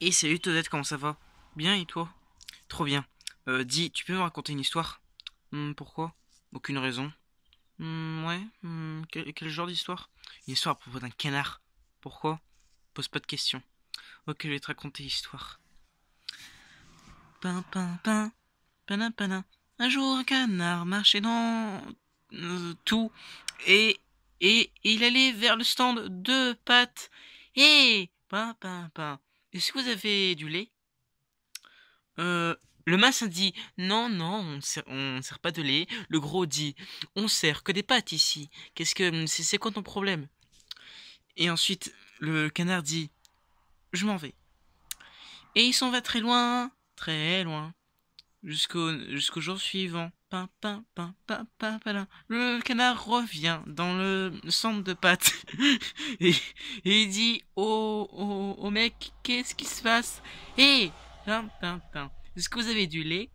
Et salut Todette, comment ça va Bien et toi Trop bien. Euh, dis, tu peux me raconter une histoire hmm, Pourquoi Aucune raison. Hmm, ouais, hmm, quel, genre d'histoire Une histoire à propos d'un canard. Pourquoi Pose pas de questions. Ok, je vais te raconter l'histoire. Pin, pin, pin, panin, panin. Un jour, un canard marchait dans euh, tout et, et, il allait vers le stand de pâtes. Et pin, pin, pin. Est-ce que vous avez du lait euh, Le massin dit Non, non, on ne sert pas de lait. Le gros dit On sert que des pâtes ici. Qu'est-ce que c'est quoi ton problème Et ensuite, le canard dit Je m'en vais. Et il s'en va très loin, très loin jusqu'au jusqu'au jour suivant. Le canard revient dans le centre de pâte et, il dit au, au, mec qu'est-ce qui se passe Hé Est-ce que vous avez du lait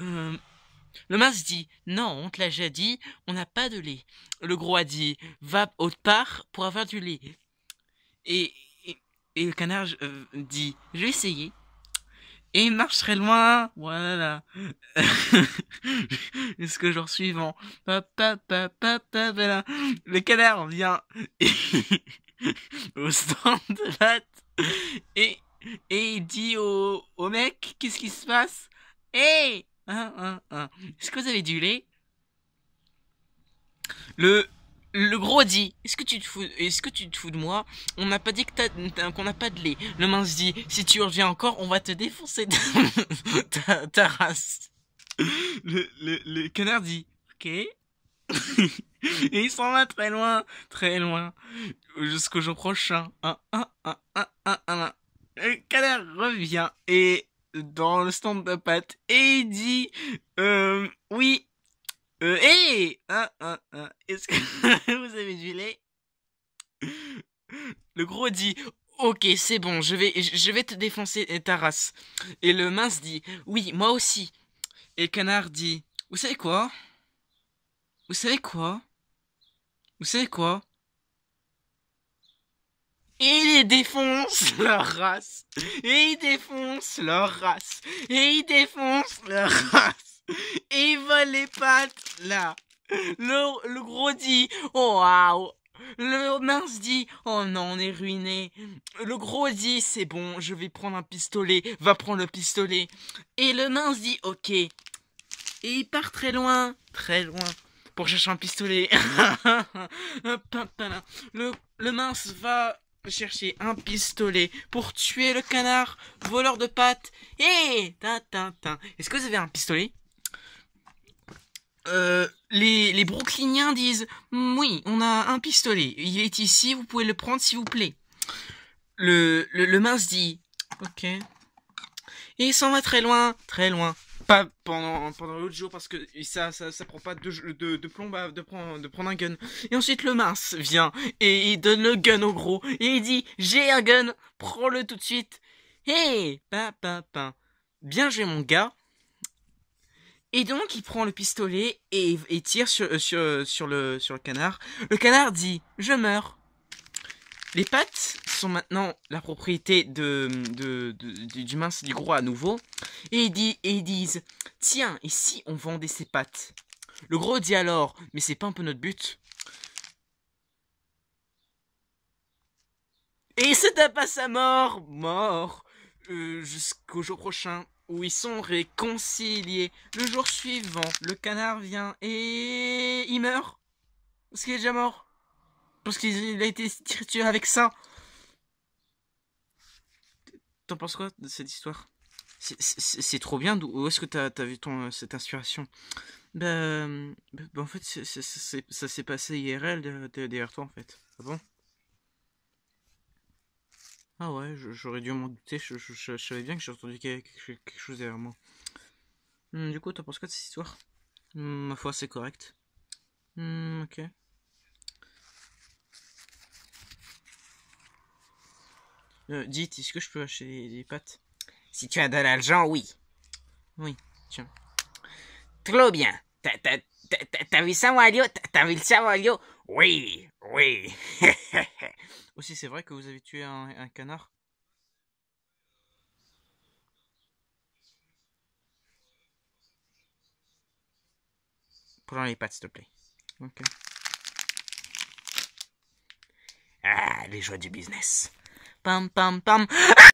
euh, le mince dit Non, on te l'a déjà dit, on n'a pas de lait. Le gros a dit Va autre part pour avoir du lait. Et, et, le canard euh, dit Je vais essayer et il marche très loin. Voilà. ce Jusqu'au jour suivant. Le canard vient au stand de latte et, et il dit au, mec qu'est-ce qui se passe Est-ce que vous avez du lait le, le gros dit Est-ce que tu te fous Est-ce que tu te fous de moi On n'a pas dit que qu'on n'a pas de lait. Le mince dit Si tu reviens encore, on va te défoncer ta, ta, race. Le, le, le, canard dit Ok. Et il s'en va très loin, très loin, jusqu'au jour prochain. Un, un, un, un, un, un. Le canard revient et dans le stand de pâtes et il dit est-ce que vous avez du lait Le gros dit Ok, c'est bon, je vais, je vais te défoncer ta race. Et le mince dit Oui, moi aussi. Et le canard dit Vous savez quoi Vous savez quoi Vous savez quoi et ils défoncent leur race. Et ils défoncent leur race. Et ils défoncent leur race. Et il vole les pattes, là. Le, le gros dit, oh waouh. Le mince dit, oh non, on est ruiné. Le gros dit, c'est bon, je vais prendre un pistolet, va prendre le pistolet. Et le mince dit, ok. Et il part très loin, très loin, pour chercher un pistolet. le, le mince va chercher un pistolet pour tuer le canard, voleur de pattes. Et tin Est-ce que vous avez un pistolet euh, les, les Brooklyniens disent Oui, on a un pistolet. Il est ici, vous pouvez le prendre s'il vous plaît. Le, le, mince dit Ok. Et il s'en va très loin, très loin. Pas pendant, pendant l'autre jour parce que ça, ça, ça prend pas de, de, de plomb bah, de prendre, de prendre un gun. Et ensuite le mince vient et il donne le gun au gros. Et il dit J'ai un gun, prends-le tout de suite. Hé pa, pa, Bien joué mon gars. Et donc, il prend le pistolet et, tire euh, euh, sur, le, canard. Le canard dit Je meurs. Les pattes sont maintenant la propriété de, du mince du gros à nouveau. Et, dit, et ils disent Tiens, et si on vendait ses pattes Le gros dit alors Mais c'est pas un peu notre but Et il se tape à sa mort Mort euh, Jusqu'au jour prochain où ils sont réconciliés. Le jour suivant, le canard vient et il meurt. Parce qu'il est déjà mort. Parce qu'il a été tué avec ça. T'en penses quoi de cette histoire C'est trop bien. Où est-ce que t'as as vu ton, euh, cette inspiration Ben, en fait, ça s'est passé IRL derrière toi, en fait. Ah bon ah ouais, j'aurais dû m'en douter, je, savais bien que j'ai entendu quelque, chose derrière moi. Hmm, du coup, t'en penses quoi de cette histoire hmm, Ma foi, c'est correct. Hmm, ok. Euh, dites, est-ce que je peux acheter des, pâtes Si tu as de l'argent, oui. Oui, tiens. Trop bien. T'as vu ça, Mario T'as vu ça, Mario Oui, oui. Aussi, c'est vrai que vous avez tué un, canard Prends les pattes, s'il te plaît. Ok. Ah, les joies du business. Pam, pam, pam. Ah